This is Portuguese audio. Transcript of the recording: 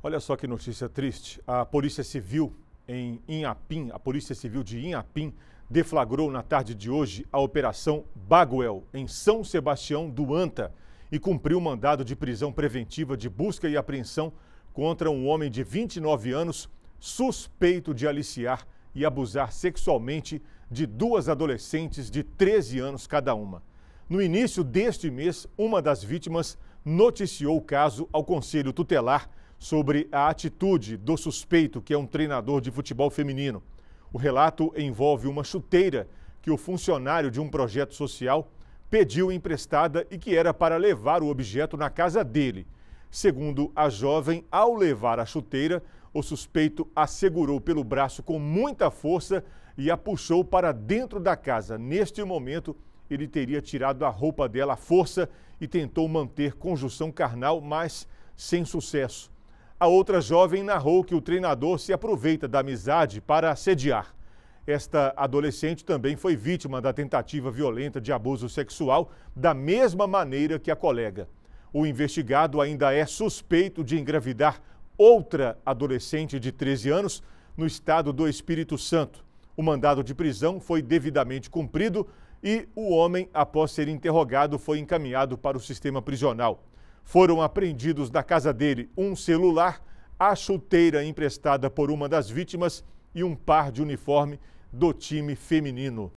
Olha só que notícia triste. A Polícia Civil em Inhapim, a Polícia Civil de Inhapim, deflagrou na tarde de hoje a Operação Baguel, em São Sebastião do Anta, e cumpriu mandado de prisão preventiva de busca e apreensão contra um homem de 29 anos suspeito de aliciar e abusar sexualmente de duas adolescentes de 13 anos cada uma. No início deste mês, uma das vítimas noticiou o caso ao Conselho Tutelar sobre a atitude do suspeito, que é um treinador de futebol feminino. O relato envolve uma chuteira que o funcionário de um projeto social pediu emprestada e que era para levar o objeto na casa dele. Segundo a jovem, ao levar a chuteira, o suspeito a segurou pelo braço com muita força e a puxou para dentro da casa. Neste momento, ele teria tirado a roupa dela à força e tentou manter conjunção carnal, mas sem sucesso. A outra jovem narrou que o treinador se aproveita da amizade para assediar. Esta adolescente também foi vítima da tentativa violenta de abuso sexual, da mesma maneira que a colega. O investigado ainda é suspeito de engravidar outra adolescente de 13 anos no estado do Espírito Santo. O mandado de prisão foi devidamente cumprido e o homem, após ser interrogado, foi encaminhado para o sistema prisional. Foram apreendidos da casa dele um celular, a chuteira emprestada por uma das vítimas e um par de uniforme do time feminino.